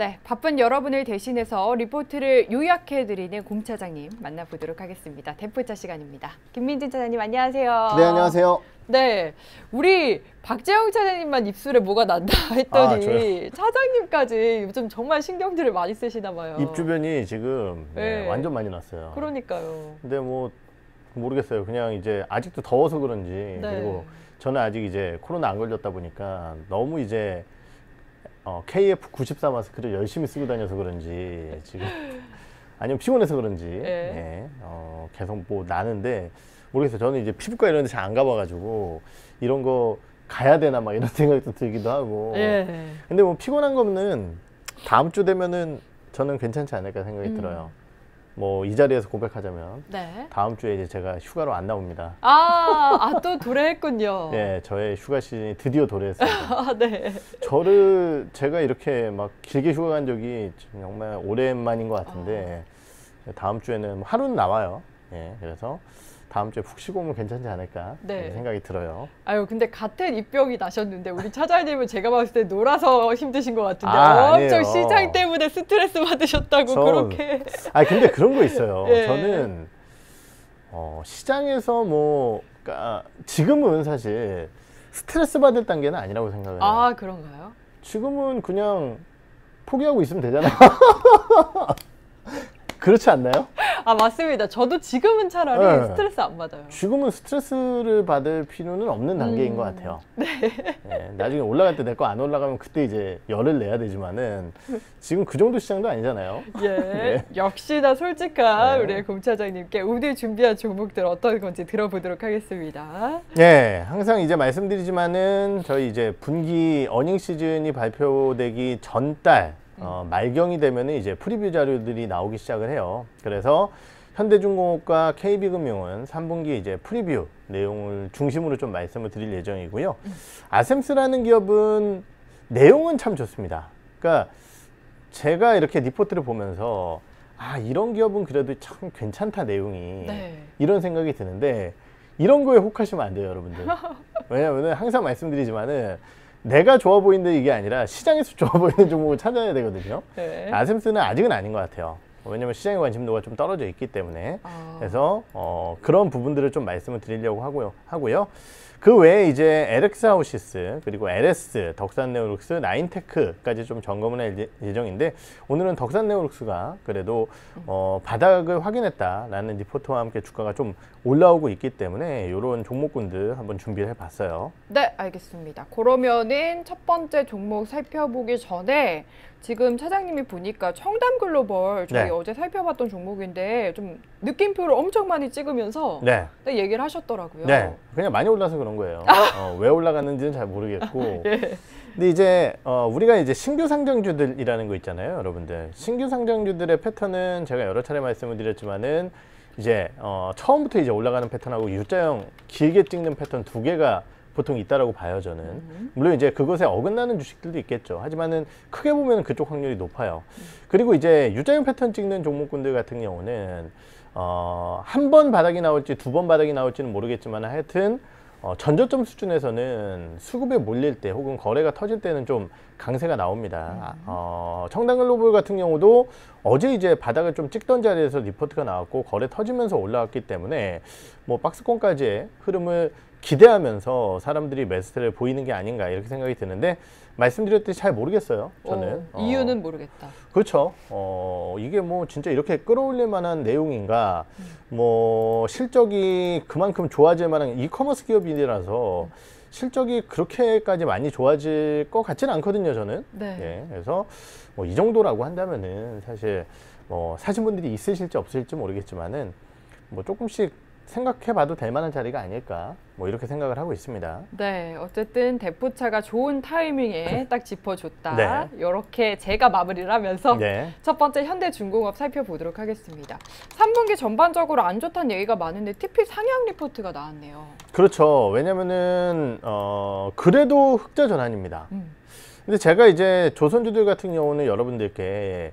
네, 바쁜 여러분을 대신해서 리포트를 요약해드리는 공 차장님 만나보도록 하겠습니다. 대포차 시간입니다. 김민진 차장님 안녕하세요. 네, 안녕하세요. 네, 우리 박재영 차장님만 입술에 뭐가 난다 했더니 아, 차장님까지 요즘 정말 신경들을 많이 쓰시나 봐요. 입 주변이 지금 네, 네. 완전 많이 났어요. 그러니까요. 근데 뭐 모르겠어요. 그냥 이제 아직도 더워서 그런지 네. 그리고 저는 아직 이제 코로나 안 걸렸다 보니까 너무 이제 어, KF94 마스크를 열심히 쓰고 다녀서 그런지 지금 아니면 피곤해서 그런지 네. 어, 계속 뭐 나는데 모르겠어요. 저는 이제 피부과 이런 데 잘 안 가봐가지고 이런 거 가야 되나 막 이런 생각도 들기도 하고. 예. 근데 뭐 피곤한 거면은 다음 주 되면은 저는 괜찮지 않을까 생각이 음. 들어요. 뭐이 자리에서 고백하자면 네. 다음 주에 이제 제가 휴가로 안 나옵니다. 아또 아, 도래했군요. 네, 저의 휴가 시즌이 드디어 도래했어요 아, 네. 저를 제가 이렇게 막 길게 휴가 간 적이 정말 오랜만인 것 같은데 아. 다음 주에는 하루는 나와요. 예, 네, 그래서 다음 주에 푹 쉬고 오면 괜찮지 않을까 네. 생각이 들어요. 아유 근데 같은 입병이 나셨는데 우리 차장님은 제가 봤을 때 놀아서 힘드신 것 같은데 아, 엄청 아니에요. 시장 때문에 스트레스 받으셨다고 전, 그렇게. 아 근데 그런 거 있어요. 네. 저는 어, 시장에서 뭐 그러니까 지금은 사실 스트레스 받을 단계는 아니라고 생각해요. 아 그런가요? 지금은 그냥 포기하고 있으면 되잖아요. 그렇지 않나요? 아 맞습니다. 저도 지금은 차라리 네. 스트레스 안 받아요. 지금은 스트레스를 받을 필요는 없는 단계인 것 음. 같아요. 네. 네. 나중에 올라갈 때 내 거 안 올라가면 그때 이제 열을 내야 되지만은 지금 그 정도 시장도 아니잖아요. 예. 네. 역시나 솔직한 네. 우리 공차장님께 오늘 준비한 종목들 어떤 건지 들어보도록 하겠습니다. 예. 항상 이제 말씀드리지만은 저희 이제 분기 어닝 시즌이 발표되기 전달 어, 말경이 되면 이제 프리뷰 자료들이 나오기 시작을 해요. 그래서 현대중공업과 KB금융은 3분기 이제 프리뷰 내용을 중심으로 좀 말씀을 드릴 예정이고요. 아셈스라는 기업은 내용은 참 좋습니다. 그러니까 제가 이렇게 리포트를 보면서 아 이런 기업은 그래도 참 괜찮다 내용이 네. 이런 생각이 드는데 이런 거에 혹하시면 안 돼요 여러분들 왜냐면은 항상 말씀드리지만은 내가 좋아 보이는데 이게 아니라 시장에서 좋아 보이는 종목을 찾아야 되거든요. 네. 아셈스는 아직은 아닌 것 같아요. 왜냐면 시장의 관심도가 좀 떨어져 있기 때문에 아. 그래서 어, 그런 부분들을 좀 말씀을 드리려고 하고요. 하고요. 그 외에 이제 에렉사우시스 그리고 LS 덕산네오룩스 라인테크까지 좀 점검을 할 예, 예정인데 오늘은 덕산네오룩스가 그래도 어, 바닥을 확인했다라는 리포트와 함께 주가가 좀 올라오고 있기 때문에 이런 종목군들 한번 준비를 해봤어요. 네, 알겠습니다. 그러면은 첫 번째 종목 살펴보기 전에 지금 차장님이 보니까 청담 글로벌 저희 네. 어제 살펴봤던 종목인데 좀 느낌표를 엄청 많이 찍으면서 네. 얘기를 하셨더라고요. 네. 그냥 많이 올라서 그런 거예요. 아! 어, 왜 올라갔는지는 잘 모르겠고. 예. 근데 이제 어, 우리가 이제 신규 상장주들이라는 거 있잖아요, 여러분들. 신규 상장주들의 패턴은 제가 여러 차례 말씀을 드렸지만은 이제 어, 처음부터 이제 올라가는 패턴하고 유자형 길게 찍는 패턴 두 개가 보통 있다라고 봐요 저는 음. 물론 이제 그것에 어긋나는 주식들도 있겠죠 하지만은 크게 보면 그쪽 확률이 높아요 음. 그리고 이제 유자형 패턴 찍는 종목군들 같은 경우는 어, 한 번 바닥이 나올지 두 번 바닥이 나올지는 모르겠지만 하여튼 어, 전저점 수준에서는 수급에 몰릴 때 혹은 거래가 터질 때는 좀 강세가 나옵니다. 음. 어, 청담글로벌 같은 경우도 어제 이제 바닥을 좀 찍던 자리에서 리포트가 나왔고 거래 터지면서 올라왔기 때문에 뭐 박스권까지의 흐름을 기대하면서 사람들이 메스트를 보이는 게 아닌가 이렇게 생각이 드는데 말씀드렸듯이 잘 모르겠어요. 어, 저는 어, 이유는 어, 모르겠다. 그렇죠. 어, 이게 뭐 진짜 이렇게 끌어올릴 만한 내용인가, 음. 뭐 실적이 그만큼 좋아질 만한 이커머스 기업이라서 음. 실적이 그렇게까지 많이 좋아질 것 같지는 않거든요. 저는. 네. 예, 그래서 뭐 이 정도라고 한다면은 사실 뭐 사신 분들이 있으실지 없을지 모르겠지만은 뭐 조금씩 생각해봐도 될 만한 자리가 아닐까 뭐 이렇게 생각을 하고 있습니다. 네, 어쨌든 대포차가 좋은 타이밍에 딱 짚어줬다. 네. 이렇게 제가 마무리를 하면서 네. 첫 번째 현대중공업 살펴보도록 하겠습니다. 3분기 전반적으로 안 좋다는 얘기가 많은데 TP 상향 리포트가 나왔네요. 그렇죠. 왜냐면 어, 그래도 흑자 전환입니다. 음. 근데 제가 이제 조선주들 같은 경우는 여러분들께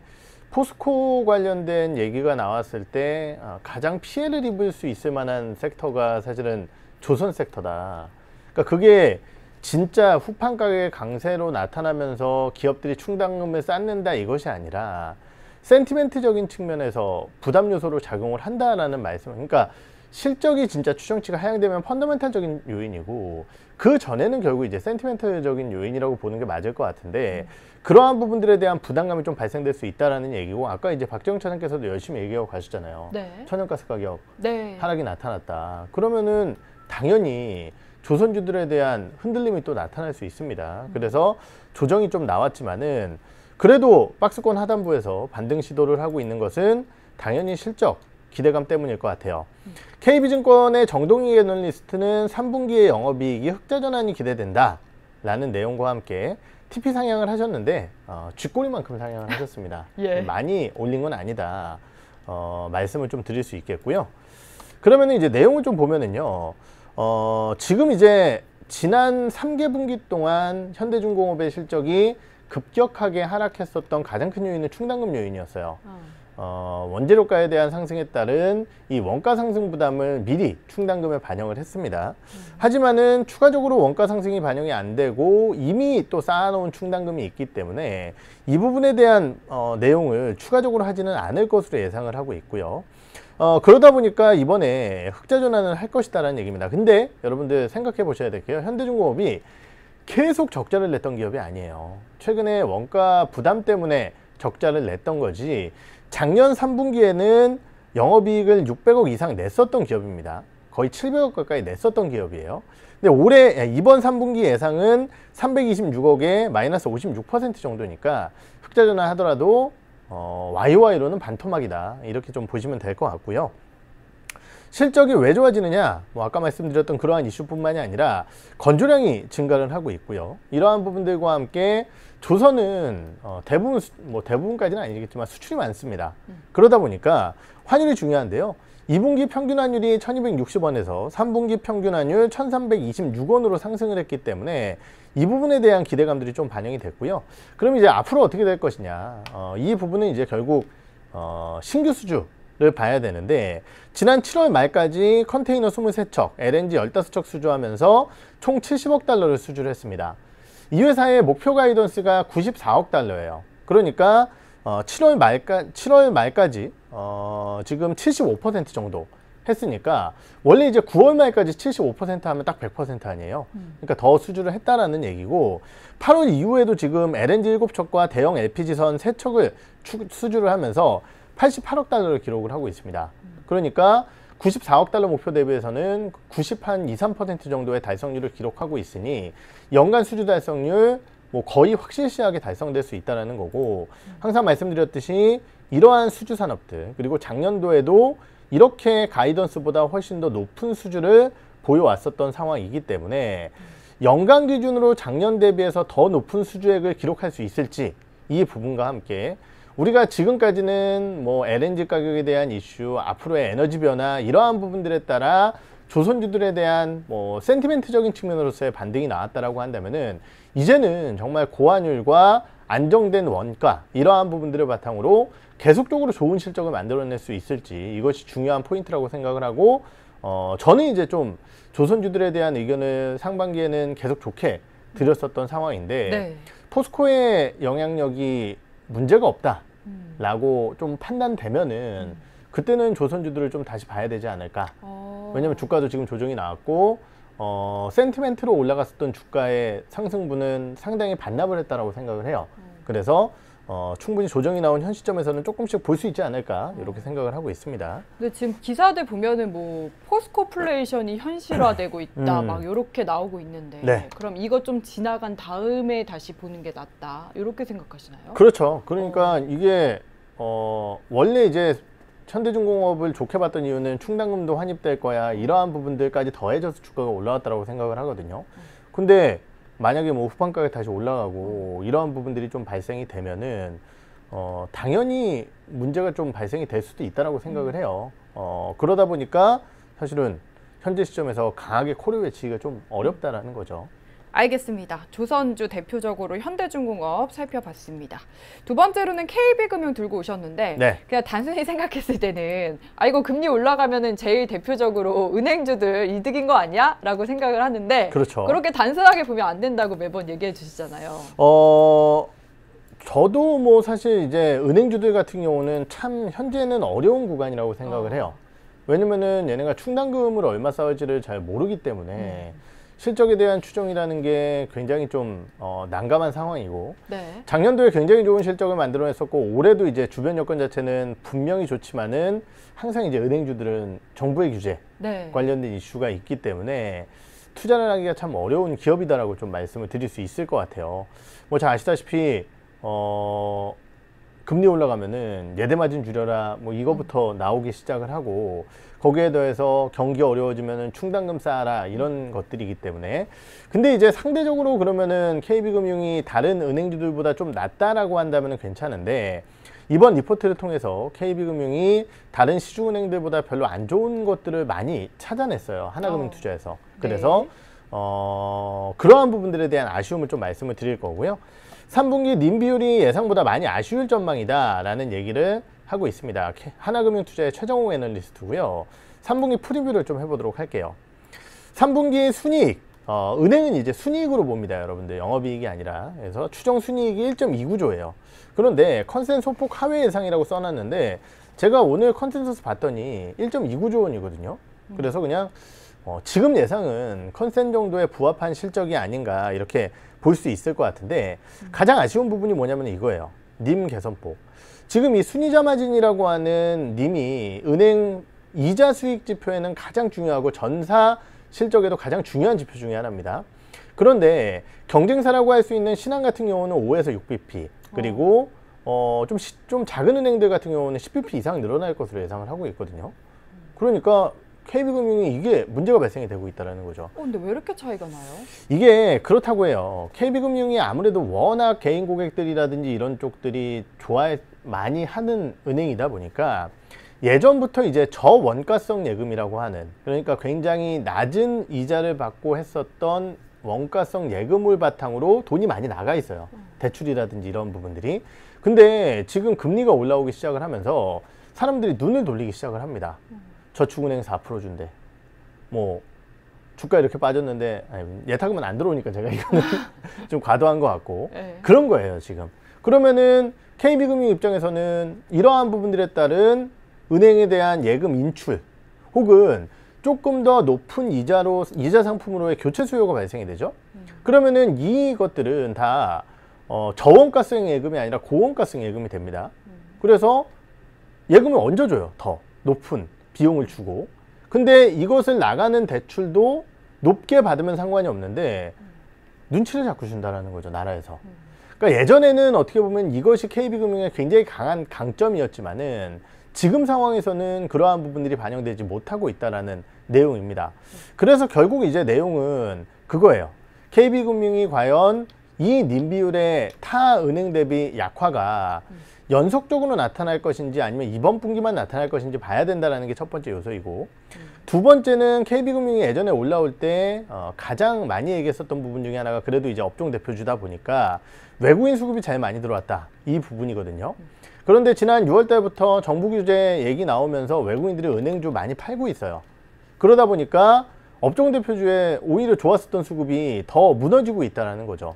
포스코 관련된 얘기가 나왔을 때 아, 가장 피해를 입을 수 있을 만한 섹터가 사실은 조선 섹터다. 그러니까 그게 진짜 후판 가격 의 강세로 나타나면서 기업들이 충당금을 쌓는다 이것이 아니라 센티멘트적인 측면에서 부담 요소로 작용을 한다라는 말씀. 그러니까 실적이 진짜 추정치가 하향되면 펀더멘탈적인 요인이고 그 전에는 결국 이제 센티멘트적인 요인이라고 보는 게 맞을 것 같은데 그러한 부분들에 대한 부담감이 좀 발생될 수 있다라는 얘기고 아까 이제 박정희 차장께서도 열심히 얘기하고 가셨잖아요. 네. 천연가스 가격 네. 하락이 나타났다. 그러면은 당연히 조선주들에 대한 흔들림이 또 나타날 수 있습니다. 음. 그래서 조정이 좀 나왔지만은 그래도 박스권 하단부에서 반등 시도를 하고 있는 것은 당연히 실적 기대감 때문일 것 같아요. 음. KB증권의 정동희 애널리스트는 3분기의 영업이익이 흑자 전환이 기대된다 라는 내용과 함께 TP 상향을 하셨는데 어, 쥐꼬리만큼 상향을 하셨습니다. 예. 많이 올린 건 아니다 어, 말씀을 좀 드릴 수 있겠고요. 그러면 이제 내용을 좀 보면은요. 어, 지금 이제 지난 3개분기 동안 현대중공업의 실적이 급격하게 하락했었던 가장 큰 요인은 충당금 요인이었어요. 어. 어, 원재료가에 대한 상승에 따른 이 원가 상승 부담을 미리 충당금에 반영을 했습니다. 음. 하지만은 추가적으로 원가 상승이 반영이 안 되고 이미 또 쌓아놓은 충당금이 있기 때문에 이 부분에 대한 어, 내용을 추가적으로 하지는 않을 것으로 예상을 하고 있고요. 어, 그러다 보니까 이번에 흑자 전환을 할 것이다라는 얘기입니다. 근데 여러분들 생각해 보셔야 될게요. 현대중공업이 계속 적자를 냈던 기업이 아니에요. 최근에 원가 부담 때문에 적자를 냈던 거지 작년 3분기에는 영업이익을 600억 이상 냈었던 기업입니다. 거의 700억 가까이 냈었던 기업이에요. 근데 올해 이번 3분기 예상은 326억에 마이너스 56% 정도니까 흑자 전환하더라도 어, YY로는 반토막이다 이렇게 좀 보시면 될 것 같고요 실적이 왜 좋아지느냐 뭐 아까 말씀드렸던 그러한 이슈뿐만이 아니라 건조량이 증가를 하고 있고요 이러한 부분들과 함께 조선은 어, 대부분 수, 뭐 대부분까지는 아니겠지만 수출이 많습니다 음. 그러다 보니까 환율이 중요한데요 2분기 평균 환율이 1260원에서 3분기 평균 환율 1326원으로 상승을 했기 때문에 이 부분에 대한 기대감들이 좀 반영이 됐고요. 그럼 이제 앞으로 어떻게 될 것이냐. 어, 이 부분은 이제 결국 어, 신규 수주를 봐야 되는데 지난 7월 말까지 컨테이너 23척, LNG 15척 수주하면서 총 70억 달러를 수주를 했습니다. 이 회사의 목표 가이던스가 94억 달러예요. 그러니까 어, 7월 말까 7월 말까지 어, 지금 75% 정도 했으니까 원래 이제 9월 말까지 75% 하면 딱 100% 아니에요. 음. 그러니까 더 수주를 했다라는 얘기고 8월 이후에도 지금 LNG 7척과 대형 LPG선 3척을 추, 수주를 하면서 88억 달러를 기록을 하고 있습니다. 음. 그러니까 94억 달러 목표 대비해서는 90 한 2, 3% 정도의 달성률을 기록하고 있으니 연간 수주 달성률 뭐 거의 확실시하게 달성될 수 있다는 거고 음. 항상 말씀드렸듯이 이러한 수주 산업들 그리고 작년도에도 이렇게 가이던스보다 훨씬 더 높은 수준을 보여왔었던 상황이기 때문에 연간 기준으로 작년 대비해서 더 높은 수주액을 기록할 수 있을지 이 부분과 함께 우리가 지금까지는 뭐 LNG 가격에 대한 이슈, 앞으로의 에너지 변화 이러한 부분들에 따라 조선주들에 대한 뭐 센티멘트적인 측면으로서의 반등이 나왔다라고 한다면은 이제는 정말 고환율과 안정된 원가 이러한 부분들을 바탕으로 계속적으로 좋은 실적을 만들어낼 수 있을지 이것이 중요한 포인트라고 생각을 하고 어 저는 이제 좀 조선주들에 대한 의견을 상반기에는 계속 좋게 드렸었던 상황인데 네. 포스코의 영향력이 문제가 없다라고 음. 좀 판단되면은 음. 그때는 조선주들을 좀 다시 봐야 되지 않을까. 어. 왜냐면 주가도 지금 조정이 나왔고 어, 센티멘트로 올라갔었던 주가의 상승분은 상당히 반납을 했다라고 생각을 해요. 음. 그래서 어, 충분히 조정이 나온 현 시점에서는 조금씩 볼 수 있지 않을까 이렇게 생각을 하고 있습니다. 근데 지금 기사들 보면은 뭐 포스코플레이션이 현실화되고 있다 음. 막 이렇게 나오고 있는데 네. 그럼 이거 좀 지나간 다음에 다시 보는 게 낫다 이렇게 생각하시나요? 그렇죠. 그러니까 어. 이게 어, 원래 이제 현대중공업을 좋게 봤던 이유는 충당금도 환입될 거야 이러한 부분들까지 더해져서 주가가 올라왔다고 생각을 하거든요. 근데 만약에 뭐 후반 가격 다시 올라가고 이러한 부분들이 좀 발생이 되면은 어, 당연히 문제가 좀 발생이 될 수도 있다라고 생각을 해요. 어, 그러다 보니까 사실은 현재 시점에서 강하게 코를 외치기가 좀 어렵다라는 거죠. 알겠습니다. 조선주 대표적으로 현대중공업 살펴봤습니다. 두 번째로는 KB금융 들고 오셨는데 네. 그냥 단순히 생각했을 때는 아 이거 금리 올라가면은 제일 대표적으로 은행주들 이득인 거 아니야? 라고 생각을 하는데 그렇죠. 그렇게 단순하게 보면 안 된다고 매번 얘기해 주시잖아요. 어... 저도 뭐 사실 이제 은행주들 같은 경우는 참 현재는 어려운 구간이라고 생각을 어. 해요. 왜냐면은 얘네가 충당금을 얼마 쌓을지를 잘 모르기 때문에 음. 실적에 대한 추정이라는 게 굉장히 좀 어, 난감한 상황이고 네. 작년도에 굉장히 좋은 실적을 만들어냈었고 올해도 이제 주변 여건 자체는 분명히 좋지만은 항상 이제 은행주들은 정부의 규제 네. 관련된 이슈가 있기 때문에 투자를 하기가 참 어려운 기업이다라고 좀 말씀을 드릴 수 있을 것 같아요. 뭐 잘 아시다시피 어 금리 올라가면은 예대 네 마진 줄여라 뭐 이거부터 나오기 시작을 하고 거기에 더해서 경기 어려워지면은 충당금 쌓아라 이런 것들이기 때문에 근데 이제 상대적으로 그러면은 KB금융이 다른 은행주들보다 좀 낫다라고 한다면은 괜찮은데 이번 리포트를 통해서 KB금융이 다른 시중은행들보다 별로 안 좋은 것들을 많이 찾아냈어요 하나금융투자에서 어. 네. 그래서 네. 어, 그러한 부분들에 대한 아쉬움을 좀 말씀을 드릴 거고요. 3분기 님 비율이 예상보다 많이 아쉬울 전망이다 라는 얘기를 하고 있습니다. 하나금융투자의 최정호 애널리스트고요. 3분기 프리뷰를 좀 해보도록 할게요. 3분기 순이익 어, 은행은 이제 순이익으로 봅니다 여러분들 영업이익이 아니라 그래서 추정 순이익이 1.29조예요 그런데 컨센서 폭 하회 예상이라고 써놨는데 제가 오늘 컨센서스 봤더니 1.29조 원이거든요 그래서 그냥 어, 지금 예상은 컨센 정도에 부합한 실적이 아닌가 이렇게 볼수 있을 것 같은데 가장 아쉬운 부분이 뭐냐면 이거예요. 님 개선폭. 지금 이 순이자 마진이라고 하는 님이 은행 이자 수익 지표에는 가장 중요하고 전사 실적에도 가장 중요한 지표 중의 하나입니다. 그런데 경쟁사라고 할 수 있는 신한 같은 경우는 5에서 6bp 그리고 어. 어, 좀, 시, 좀 작은 은행들 같은 경우는 10bp 이상 늘어날 것으로 예상을 하고 있거든요. 그러니까 KB금융이 이게 문제가 발생이 되고 있다는 거죠. 어, 근데 왜 이렇게 차이가 나요? 이게 그렇다고 해요. KB금융이 아무래도 워낙 개인 고객들이라든지 이런 쪽들이 좋아해 많이 하는 은행이다 보니까 예전부터 이제 저원가성 예금이라고 하는 그러니까 굉장히 낮은 이자를 받고 했었던 원가성 예금을 바탕으로 돈이 많이 나가 있어요. 대출이라든지 이런 부분들이. 근데 지금 금리가 올라오기 시작을 하면서 사람들이 눈을 돌리기 시작을 합니다. 음. 저축은행에서 4% 준대. 뭐 주가 이렇게 빠졌는데 아니, 예탁금은 안 들어오니까 제가 이거는 좀 과도한 것 같고 네. 그런 거예요 지금. 그러면은 KB금융 입장에서는 이러한 부분들에 따른 은행에 대한 예금 인출 혹은 조금 더 높은 이자로 이자 상품으로의 교체 수요가 발생이 되죠. 음. 그러면은 이것들은 다 어, 저원가성 예금이 아니라 고원가성 예금이 됩니다. 음. 그래서 예금을 얹어줘요. 더 높은 비용을 주고 근데 이것을 나가는 대출도 높게 받으면 상관이 없는데 눈치를 자꾸 준다라는 거죠 나라에서 음. 그러니까 예전에는 어떻게 보면 이것이 KB금융의 굉장히 강한 강점이었지만은 지금 상황에서는 그러한 부분들이 반영되지 못하고 있다라는 내용입니다. 그래서 결국 이제 내용은 그거예요. KB금융이 과연 이 님비율의 타 은행 대비 약화가 음. 연속적으로 나타날 것인지 아니면 이번 분기만 나타날 것인지 봐야 된다는게 첫 번째 요소이고 두 번째는 KB금융이 예전에 올라올 때 어, 가장 많이 얘기했었던 부분 중에 하나가 그래도 이제 업종 대표주다 보니까 외국인 수급이 제일 많이 들어왔다 이 부분이거든요. 그런데 지난 6월 달부터 정부 규제 얘기 나오면서 외국인들이 은행주 많이 팔고 있어요. 그러다 보니까 업종 대표주에 오히려 좋았었던 수급이 더 무너지고 있다는 거죠.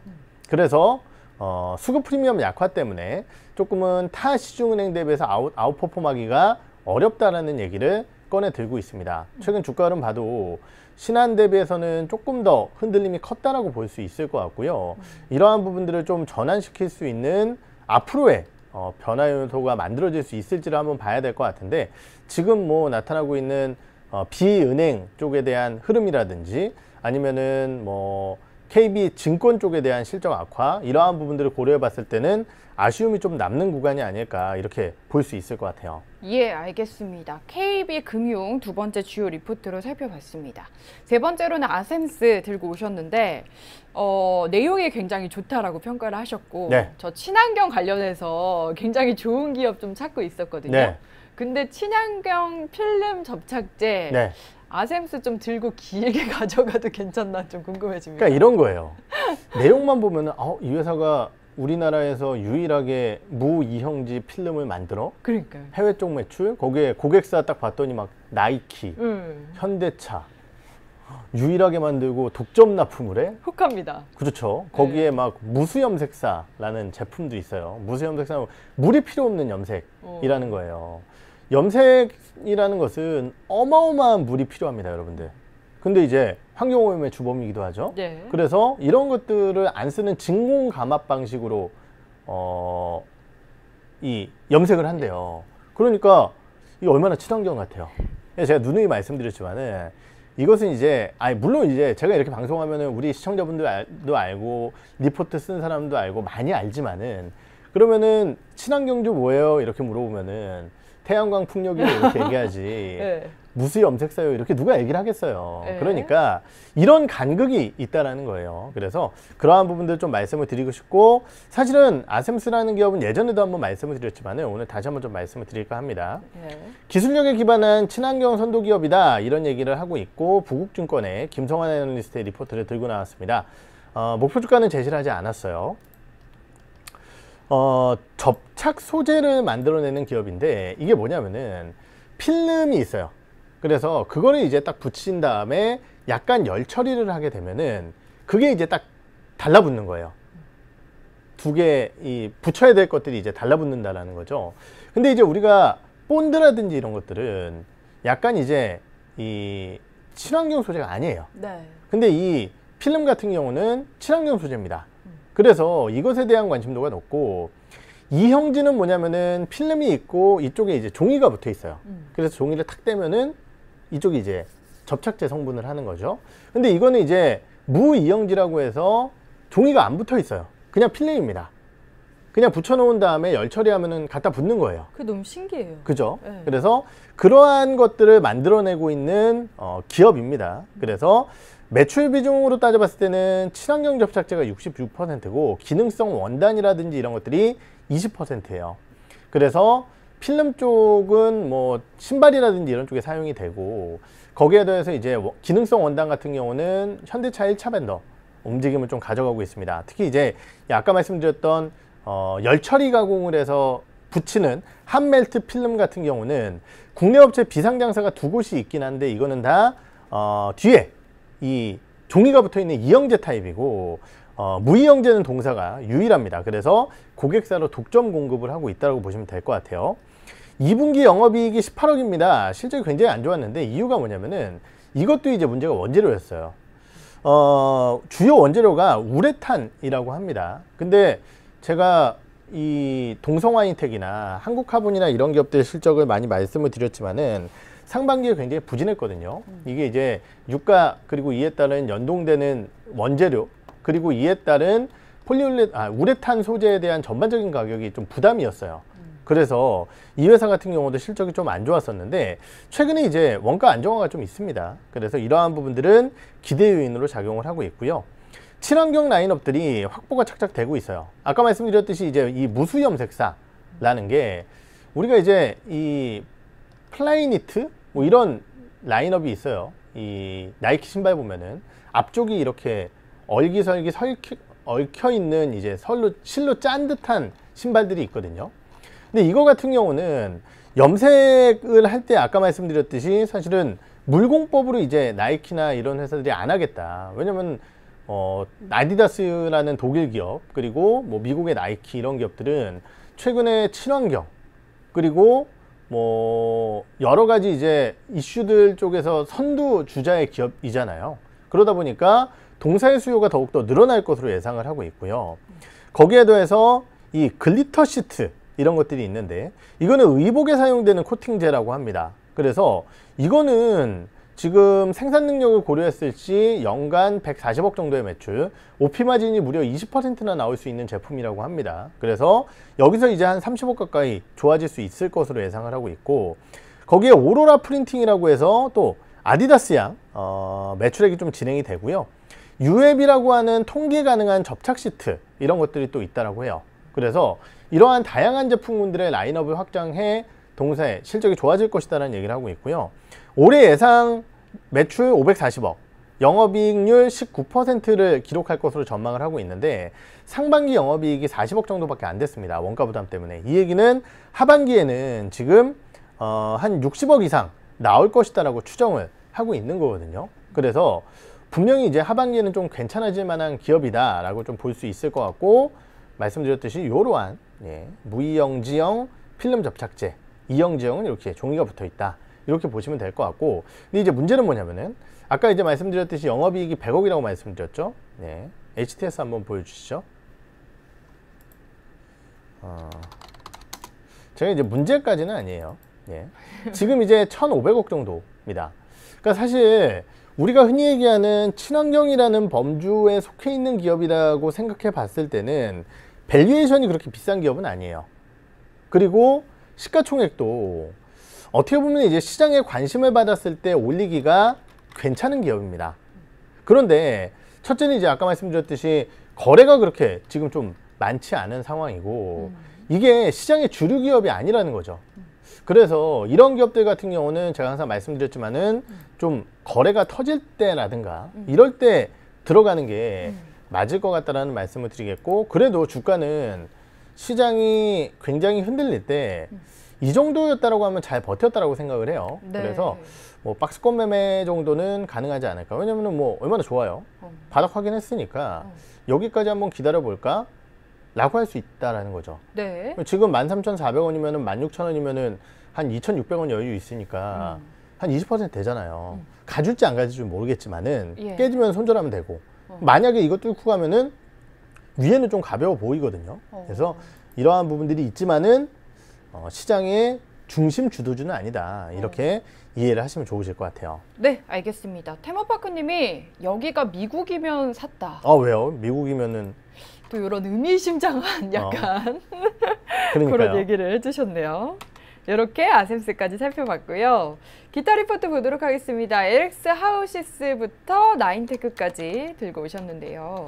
그래서 어, 수급 프리미엄 약화 때문에 조금은 타 시중은행 대비해서 아웃, 아웃퍼폼하기가 어렵다라는 얘기를 꺼내 들고 있습니다. 최근 주가 흐름 봐도 신한 대비해서는 조금 더 흔들림이 컸다라고 볼 수 있을 것 같고요. 이러한 부분들을 좀 전환시킬 수 있는 앞으로의 어, 변화 요소가 만들어질 수 있을지를 한번 봐야 될 것 같은데 지금 뭐 나타나고 있는 어, 비은행 쪽에 대한 흐름이라든지 아니면은 뭐 KB 증권 쪽에 대한 실적 악화 이러한 부분들을 고려해 봤을 때는 아쉬움이 좀 남는 구간이 아닐까 이렇게 볼 수 있을 것 같아요. 예, 알겠습니다. KB 금융 두 번째 주요 리포트로 살펴봤습니다. 세 번째로는 아센스 들고 오셨는데 어, 내용이 굉장히 좋다라고 평가를 하셨고 네. 저 친환경 관련해서 굉장히 좋은 기업 좀 찾고 있었거든요. 네. 근데 친환경 필름 접착제 네. 아셈스 좀 들고 길게 가져가도 괜찮나 좀 궁금해집니다. 그러니까 이런 거예요. 내용만 보면은 어, 이 회사가 우리나라에서 유일하게 무이형지 필름을 만들어 그러니까 해외 쪽 매출 거기에 고객사 딱 봤더니 막 나이키, 음. 현대차 유일하게 만들고 독점 납품을 해? 훅합니다. 그렇죠. 거기에 네. 막 무수염색사라는 제품도 있어요. 무수염색사는 물이 필요 없는 염색이라는 어. 거예요. 염색이라는 것은 어마어마한 물이 필요합니다, 여러분들. 근데 이제 환경오염의 주범이기도 하죠. 네. 그래서 이런 것들을 안 쓰는 진공 감압 방식으로 어, 이 염색을 한대요. 그러니까 이 얼마나 친환경 같아요. 예, 제가 누누이 말씀드렸지만은 이것은 이제 아니 물론 이제 제가 이렇게 방송하면은 우리 시청자분들도 알고 리포트 쓴 사람도 알고 많이 알지만은 그러면은 친환경주 뭐예요? 이렇게 물어보면은 태양광 풍력이 이렇게 얘기하지 네. 무수 히 염색사요 이렇게 누가 얘기를 하겠어요. 네. 그러니까 이런 간극이 있다라는 거예요. 그래서 그러한 부분들 좀 말씀을 드리고 싶고 사실은 아셈스라는 기업은 예전에도 한번 말씀을 드렸지만 오늘 다시 한번 좀 말씀을 드릴까 합니다. 네. 기술력에 기반한 친환경 선도 기업이다 이런 얘기를 하고 있고 부국증권의 김성환 애널리스트의 리포트를 들고 나왔습니다. 어, 목표 주가는 제시를 하지 않았어요. 어, 접착 소재를 만들어내는 기업인데 이게 뭐냐면은 필름이 있어요. 그래서 그거를 이제 딱 붙인 다음에 약간 열 처리를 하게 되면은 그게 이제 딱 달라붙는 거예요. 두 개 이 붙여야 될 것들이 이제 달라붙는다라는 거죠. 근데 이제 우리가 본드라든지 이런 것들은 약간 이제 이 친환경 소재가 아니에요. 네. 근데 이 필름 같은 경우는 친환경 소재입니다. 그래서 이것에 대한 관심도가 높고 이 형지는 뭐냐면은 필름이 있고 이쪽에 이제 종이가 붙어 있어요. 음. 그래서 종이를 탁 대면은 이쪽이 이제 접착제 성분을 하는 거죠. 근데 이거는 이제 무이형지라고 해서 종이가 안 붙어 있어요. 그냥 필름입니다. 그냥 붙여놓은 다음에 열 처리하면은 갖다 붙는 거예요. 그 너무 신기해요. 그죠? 네. 그래서 그러한 것들을 만들어내고 있는 어, 기업입니다. 그래서 매출 비중으로 따져봤을 때는 친환경 접착제가 66%고 기능성 원단이라든지 이런 것들이 20%예요. 그래서 필름 쪽은 뭐 신발이라든지 이런 쪽에 사용이 되고 거기에 더해서 이제 기능성 원단 같은 경우는 현대차 1차 밴더 움직임을 좀 가져가고 있습니다. 특히 이제 아까 말씀드렸던 어, 열처리 가공을 해서 붙이는 한멜트 필름 같은 경우는 국내 업체 비상장사가 두 곳이 있긴 한데 이거는 다 어, 뒤에 이 종이가 붙어 있는 이형제 타입이고 어, 무이형제는 동사가 유일합니다. 그래서 고객사로 독점 공급을 하고 있다고 보시면 될 것 같아요. 2분기 영업이익이 18억입니다. 실적이 굉장히 안 좋았는데 이유가 뭐냐면은 이것도 이제 문제가 원재료였어요. 어, 주요 원재료가 우레탄이라고 합니다. 근데 제가 이 동성화인텍이나 한국화분이나 이런 기업들 실적을 많이 말씀을 드렸지만은 상반기에 굉장히 부진했거든요. 음. 이게 이제 유가 그리고 이에 따른 연동되는 원재료 그리고 이에 따른 폴리올레 아 우레탄 소재에 대한 전반적인 가격이 좀 부담이었어요. 음. 그래서 이 회사 같은 경우도 실적이 좀 안 좋았었는데 최근에 이제 원가 안정화가 좀 있습니다. 그래서 이러한 부분들은 기대 요인으로 작용을 하고 있고요. 친환경 라인업들이 확보가 착착되고 있어요. 아까 말씀드렸듯이 이제 이 무수염색사라는 게 우리가 이제 이 플라이니트 뭐 이런 라인업이 있어요. 이 나이키 신발 보면은 앞쪽이 이렇게 얼기설기 설키, 얽혀 있는 이제 설로 실로 짠 듯한 신발들이 있거든요. 근데 이거 같은 경우는 염색을 할 때 아까 말씀드렸듯이 사실은 물공법으로 이제 나이키나 이런 회사들이 안 하겠다. 왜냐면 어, 아디다스라는 독일 기업 그리고 뭐 미국의 나이키 이런 기업들은 최근에 친환경 그리고 뭐 여러 가지 이제 이슈들 쪽에서 선두 주자의 기업이잖아요. 그러다 보니까 동사의 수요가 더욱더 늘어날 것으로 예상을 하고 있고요. 거기에 더해서 이 글리터 시트 이런 것들이 있는데 이거는 의복에 사용되는 코팅제라고 합니다. 그래서 이거는 지금 생산 능력을 고려했을 시 연간 140억 정도의 매출, 오피 마진이 무려 20%나 나올 수 있는 제품이라고 합니다. 그래서 여기서 이제 한 30억 가까이 좋아질 수 있을 것으로 예상을 하고 있고 거기에 오로라 프린팅이라고 해서 또 아디다스양 어, 매출액이 좀 진행이 되고요. 유앱이라고 하는 통계 가능한 접착 시트 이런 것들이 또 있다라고 해요. 그래서 이러한 다양한 제품군들의 라인업을 확장해 동사의 실적이 좋아질 것이다라는 얘기를 하고 있고요. 올해 예상 매출 540억, 영업이익률 19%를 기록할 것으로 전망을 하고 있는데 상반기 영업이익이 40억 정도밖에 안 됐습니다. 원가 부담 때문에. 이 얘기는 하반기에는 지금 어, 한 60억 이상 나올 것이다라고 추정을 하고 있는 거거든요. 그래서 분명히 이제 하반기에는 좀 괜찮아질 만한 기업이다라고 좀 볼 수 있을 것 같고 말씀드렸듯이 이러한 예, 무이영지형 필름 접착제 이영지형은 이렇게 종이가 붙어 있다. 이렇게 보시면 될 것 같고 근데 이제 문제는 뭐냐면은 아까 이제 말씀드렸듯이 영업이익이 100억이라고 말씀드렸죠 네. HTS 한번 보여주시죠 어... 제가 이제 문제까지는 아니에요 예. 지금 이제 1,500억 정도입니다 그러니까 사실 우리가 흔히 얘기하는 친환경이라는 범주에 속해 있는 기업이라고 생각해 봤을 때는 밸류에이션이 그렇게 비싼 기업은 아니에요 그리고 시가총액도 어떻게 보면 이제 시장에 관심을 받았을 때 올리기가 괜찮은 기업입니다. 그런데 첫째는 이제 아까 말씀드렸듯이 거래가 그렇게 지금 좀 많지 않은 상황이고 음. 이게 시장의 주류 기업이 아니라는 거죠. 그래서 이런 기업들 같은 경우는 제가 항상 말씀드렸지만은 음. 좀 거래가 터질 때라든가 음. 이럴 때 들어가는 게 맞을 것 같다라는 말씀을 드리겠고 그래도 주가는 시장이 굉장히 흔들릴 때이 정도였다라고 하면 잘 버텼다라고 생각을 해요. 네. 그래서 뭐 박스권 매매 정도는 가능하지 않을까. 왜냐면은 뭐 얼마나 좋아요. 어. 바닥 확인했으니까 어. 여기까지 한번 기다려 볼까? 라고 할 수 있다라는 거죠. 네. 지금 13,400원이면은 16,000원이면은 한 2,600원 여유 있으니까 음. 한20% 되잖아요. 음. 가줄지 안 가줄지 모르겠지만은 예. 깨지면 손절하면 되고 어. 만약에 이것 뚫고 가면은 위에는 좀 가벼워 보이거든요. 어. 그래서 이러한 부분들이 있지만은 어, 시장의 중심 주도주는 아니다. 이렇게 네. 이해를 하시면 좋으실 것 같아요. 네, 알겠습니다. 테마파크님이 여기가 미국이면 샀다. 아 왜요? 미국이면은 또 이런 의미심장한 어. 약간 어. 그런 얘기를 해주셨네요. 이렇게 아셈스까지 살펴봤고요. 기타 리포트 보도록 하겠습니다. LX 하우시스부터 나인테크까지 들고 오셨는데요.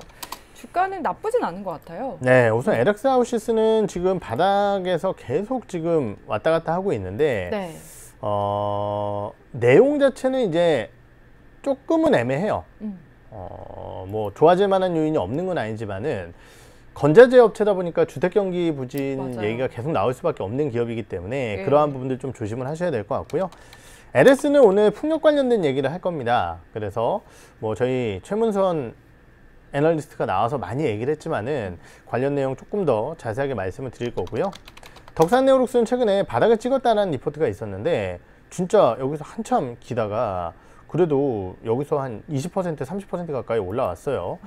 주가는 나쁘진 않은 것 같아요. 네, 우선 LX 아웃시스는 지금 바닥에서 계속 지금 왔다 갔다 하고 있는데 네. 어, 내용 자체는 이제 조금은 애매해요. 음. 어, 뭐 좋아질 만한 요인이 없는 건 아니지만은 건자재 업체다 보니까 주택 경기 부진 맞아요. 얘기가 계속 나올 수밖에 없는 기업이기 때문에 네. 그러한 부분들 좀 조심을 하셔야 될 것 같고요. LS는 오늘 풍력 관련된 얘기를 할 겁니다. 그래서 뭐 저희 최문선 애널리스트가 나와서 많이 얘기를 했지만은 관련 내용 조금 더 자세하게 말씀을 드릴 거고요. 덕산네오룩스는 최근에 바닥을 찍었다는 리포트가 있었는데 진짜 여기서 한참 기다가 그래도 여기서 한 20% 30% 가까이 올라왔어요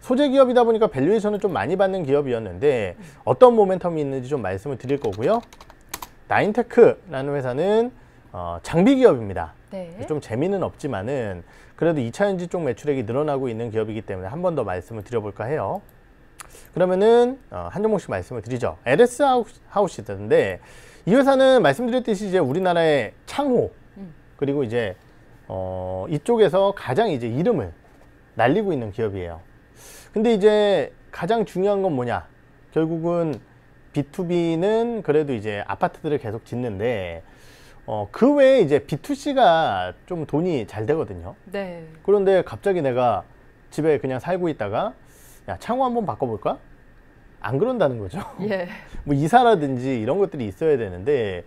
소재 기업이다 보니까 밸류에이션은 좀 많이 받는 기업이었는데 어떤 모멘텀이 있는지 좀 말씀을 드릴 거고요 나인테크라는 회사는 어, 장비 기업입니다 네. 좀 재미는 없지만은 그래도 2차전지 쪽 매출액이 늘어나고 있는 기업이기 때문에 한 번 더 말씀을 드려볼까 해요. 그러면은 어, 한 종목씩 말씀을 드리죠. LS 하우시드인데 이 회사는 말씀드렸듯이 이제 우리나라의 창호 음. 그리고 이제 어, 이쪽에서 가장 이제 이름을 날리고 있는 기업이에요. 근데 이제 가장 중요한 건 뭐냐? 결국은 B2B는 그래도 이제 아파트들을 계속 짓는데 어, 그 외에 이제 B2C가 좀 돈이 잘 되거든요. 네. 그런데 갑자기 내가 집에 그냥 살고 있다가 야, 창호 한번 바꿔볼까? 안 그런다는 거죠. 예. 뭐 이사라든지 이런 것들이 있어야 되는데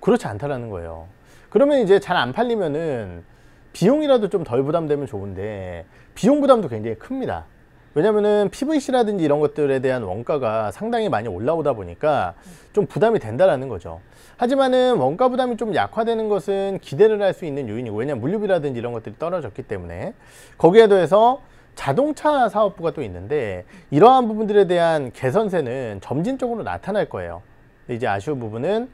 그렇지 않다라는 거예요. 그러면 이제 잘 안 팔리면은 비용이라도 좀 덜 부담되면 좋은데 비용 부담도 굉장히 큽니다. 왜냐면은 PVC라든지 이런 것들에 대한 원가가 상당히 많이 올라오다 보니까 좀 부담이 된다라는 거죠. 하지만은 원가 부담이 좀 약화되는 것은 기대를 할 수 있는 요인이고 왜냐면 물류비라든지 이런 것들이 떨어졌기 때문에 거기에 더해서 자동차 사업부가 또 있는데 이러한 부분들에 대한 개선세는 점진적으로 나타날 거예요. 이제 아쉬운 부분은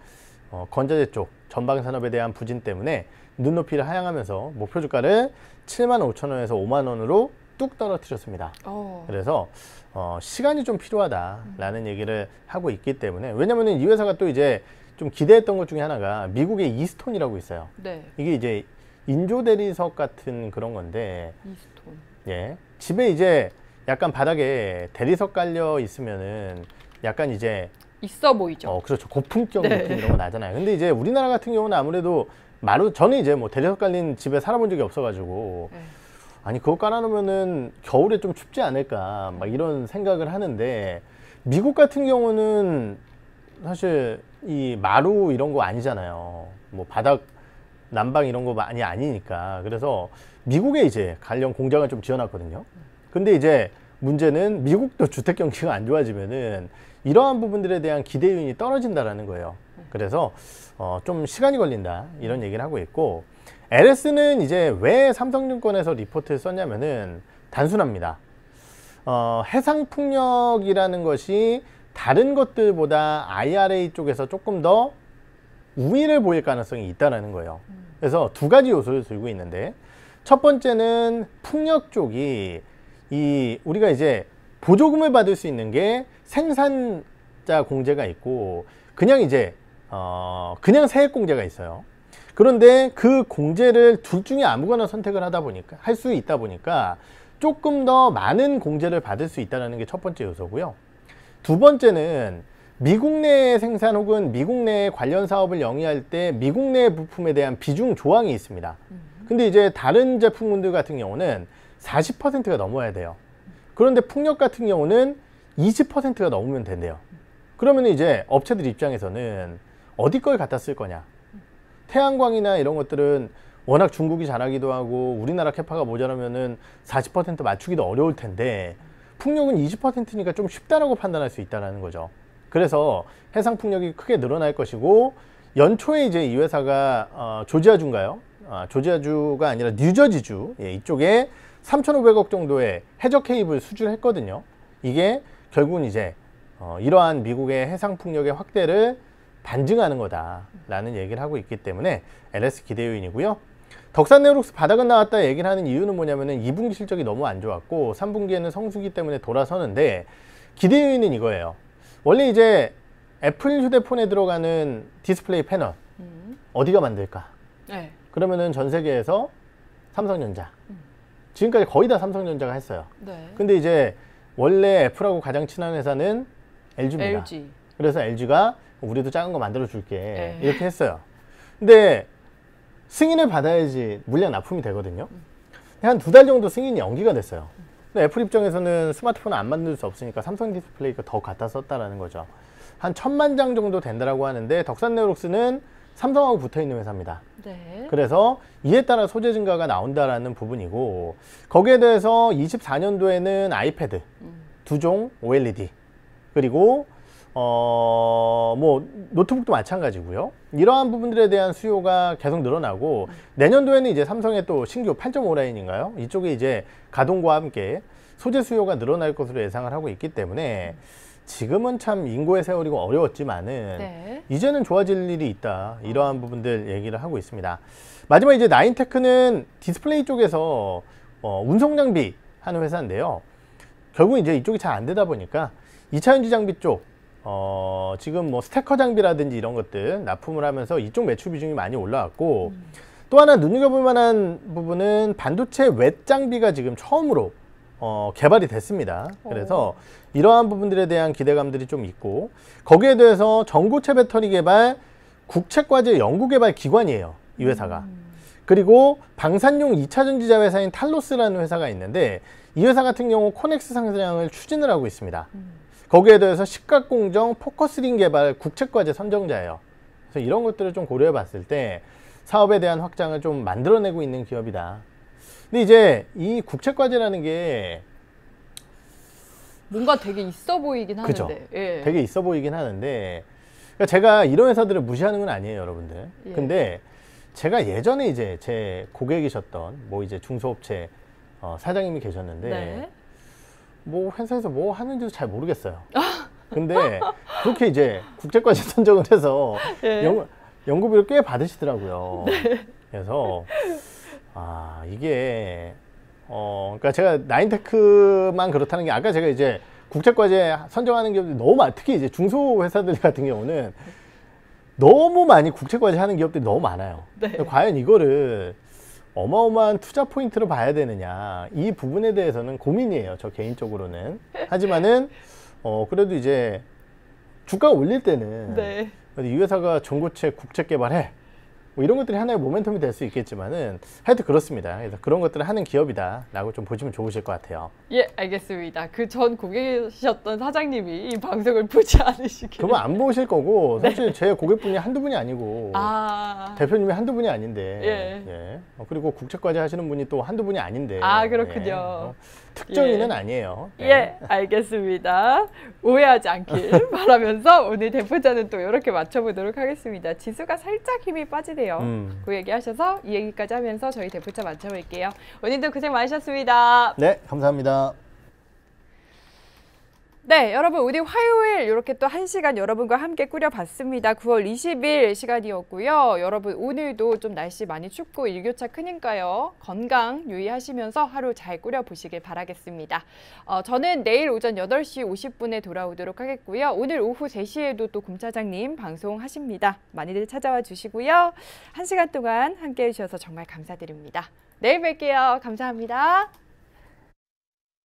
어, 건자재 쪽 전방 산업에 대한 부진 때문에 눈높이를 하향하면서 목표 주가를 7만 5천 원에서 5만 원으로 뚝 떨어뜨렸습니다. 오. 어. 그래서 어, 시간이 좀 필요하다라는 얘기를 하고 있기 때문에 왜냐면은 이 회사가 또 이제 좀 기대했던 것 중에 하나가 미국의 이스톤이라고 있어요. 네. 이게 이제 인조 대리석 같은 그런 건데. 이스톤. 예. 집에 이제 약간 바닥에 대리석 깔려 있으면은 약간 이제 있어 보이죠. 어, 그렇죠. 고품격 네. 느낌 이런 거 나잖아요. 근데 이제 우리나라 같은 경우는 아무래도 마루 저는 이제 뭐 대리석 깔린 집에 살아본 적이 없어가지고 네. 아니 그거 깔아놓으면은 겨울에 좀 춥지 않을까 막 이런 생각을 하는데 미국 같은 경우는 사실 이 마루 이런 거 아니잖아요. 뭐 바닥 난방 이런 거 많이 아니니까. 그래서 미국에 이제 관련 공장을 좀 지어놨거든요. 근데 이제 문제는 미국도 주택 경기가 안 좋아지면은 이러한 부분들에 대한 기대윤이 떨어진다라는 거예요. 그래서 어, 좀 시간이 걸린다 이런 얘기를 하고 있고 LS는 이제 왜 삼성증권에서 리포트를 썼냐면은 단순합니다. 어, 해상풍력이라는 것이 다른 것들보다 IRA 쪽에서 조금 더 우위를 보일 가능성이 있다는 거예요. 그래서 두 가지 요소를 들고 있는데 첫 번째는 풍력 쪽이 이 우리가 이제 보조금을 받을 수 있는 게 생산자 공제가 있고 그냥 이제 어 그냥 세액 공제가 있어요. 그런데 그 공제를 둘 중에 아무거나 선택을 하다 보니까 할 수 있다 보니까 조금 더 많은 공제를 받을 수 있다는 게 첫 번째 요소고요. 두 번째는 미국 내 생산 혹은 미국 내 관련 사업을 영위할 때 미국 내 부품에 대한 비중 조항이 있습니다. 음. 근데 이제 다른 제품군들 같은 경우는 40%가 넘어야 돼요. 그런데 풍력 같은 경우는 20%가 넘으면 된대요. 그러면 이제 업체들 입장에서는 어디 걸 갖다 쓸 거냐. 태양광이나 이런 것들은 워낙 중국이 잘하기도 하고 우리나라 캐파가 모자라면은 40% 맞추기도 어려울 텐데 풍력은 20%니까 좀 쉽다라고 판단할 수 있다는 거죠. 그래서 해상 풍력이 크게 늘어날 것이고 연초에 이제 이 회사가 어, 조지아주인가요? 아, 조지아주가 아니라 뉴저지주 예, 이쪽에 3,500억 정도의 해적 케이블 수주했거든요. 이게 결국은 이제 어, 이러한 미국의 해상 풍력의 확대를 반증하는 거다라는 얘기를 하고 있기 때문에 LS 기대 요인이고요. 덕산네오록스 바닥은 나왔다 얘기를 하는 이유는 뭐냐면은 2분기 실적이 너무 안 좋았고 3분기에는 성수기 때문에 돌아서는데 기대 요인은 이거예요. 원래 이제 애플 휴대폰에 들어가는 디스플레이 패널 음. 어디가 만들까? 네. 그러면은 전 세계에서 삼성전자 음. 지금까지 거의 다 삼성전자가 했어요. 네. 근데 이제 원래 애플하고 가장 친한 회사는 LG입니다. LG. 그래서 LG가 우리도 작은 거 만들어 줄게 네. 이렇게 했어요. 근데 승인을 받아야지 물량 납품이 되거든요. 한 두 달 정도 승인이 연기가 됐어요. 근데 애플 입장에서는 스마트폰을 안 만들 수 없으니까 삼성 디스플레이가 더 갖다 썼다라는 거죠. 한 천만 장 정도 된다라고 하는데 덕산 네오록스는 삼성하고 붙어 있는 회사입니다. 네. 그래서 이에 따라 소재 증가가 나온다라는 부분이고 거기에 대해서 24년도에는 아이패드 음. 두종 OLED 그리고 어, 뭐, 노트북도 마찬가지고요. 이러한 부분들에 대한 수요가 계속 늘어나고, 내년도에는 이제 삼성의 또 신규 8.5라인인가요? 이쪽에 이제 가동과 함께 소재 수요가 늘어날 것으로 예상을 하고 있기 때문에, 지금은 참 인고의 세월이고 어려웠지만은, 네. 이제는 좋아질 일이 있다. 이러한 부분들 얘기를 하고 있습니다. 마지막 이제 나인테크는 디스플레이 쪽에서 어, 운송 장비 하는 회사인데요. 결국 이제 이쪽이 잘 안 되다 보니까 2차 연지 장비 쪽 어, 지금 뭐 스태커 장비라든지 이런 것들 납품을 하면서 이쪽 매출 비중이 많이 올라왔고 음. 또 하나 눈여겨볼 만한 부분은 반도체 외 장비가 지금 처음으로 어, 개발이 됐습니다. 그래서 오. 이러한 부분들에 대한 기대감들이 좀 있고 거기에 대해서 전고체 배터리 개발 국책과제 연구개발 기관이에요. 이 회사가. 음. 그리고 방산용 이차 전지자 회사인 탈로스라는 회사가 있는데 이 회사 같은 경우 코넥스 상장을 추진을 하고 있습니다. 음. 거기에 대해서 시각공정 포커스링 개발 국책과제 선정자예요. 그래서 이런 것들을 좀 고려해 봤을 때 사업에 대한 확장을 좀 만들어내고 있는 기업이다. 근데 이제 이 국책과제라는 게 뭔가 되게 있어 보이긴 하는데. 예. 되게 있어 보이긴 하는데 그러니까 제가 이런 회사들을 무시하는 건 아니에요, 여러분들. 예. 근데 제가 예전에 이제 제 고객이셨던 뭐 이제 중소업체 어, 사장님이 계셨는데 네. 뭐 회사에서 뭐 하는지도 잘 모르겠어요. 아. 근데 그렇게 이제 국제과제 선정을 해서 예. 연, 연구비를 꽤 받으시더라고요. 네. 그래서 아 이게 어 그러니까 제가 나인테크만 그렇다는 게 아까 제가 이제 국제과제 선정하는 기업들이 너무 많, 특히 이제 중소 회사들 같은 경우는 너무 많이 국제과제 하는 기업들이 너무 많아요. 네. 과연 이거를 어마어마한 투자 포인트로 봐야 되느냐 이 부분에 대해서는 고민이에요 저 개인적으로는 하지만은 어 그래도 이제 주가 올릴 때는 네. 이 회사가 전고체 국책 개발해 뭐 이런 것들이 하나의 모멘텀이 될 수 있겠지만은 하여튼 그렇습니다. 그래서 그런 것들을 하는 기업이다라고 좀 보시면 좋으실 것 같아요. 예, 알겠습니다. 그 전 고객이셨던 사장님이 이 방송을 보지 않으시길. 그러안 보실 거고 네. 사실 네. 제 고객분이 한두 분이 아니고 아... 대표님이 한두 분이 아닌데 예. 예. 어, 그리고 국책과제 하시는 분이 또 한두 분이 아닌데 아 그렇군요. 예. 어, 특종인은 예. 아니에요. 네. 예, 알겠습니다. 오해하지 않길 바라면서 오늘 대포자는 또 이렇게 맞춰보도록 하겠습니다. 지수가 살짝 힘이 빠지네요. 음. 그 얘기하셔서 이 얘기까지 하면서 저희 대포자 맞춰볼게요. 오늘도 고생 많으셨습니다. 네, 감사합니다. 네, 여러분 우리 화요일 이렇게 또 한 시간 여러분과 함께 꾸려봤습니다. 9월 20일 시간이었고요. 여러분 오늘도 좀 날씨 많이 춥고 일교차 크니까요. 건강 유의하시면서 하루 잘 꾸려보시길 바라겠습니다. 어, 저는 내일 오전 8시 50분에 돌아오도록 하겠고요. 오늘 오후 3시에도 또 곰차장님 방송하십니다. 많이들 찾아와 주시고요. 한 시간 동안 함께해 주셔서 정말 감사드립니다. 내일 뵐게요. 감사합니다.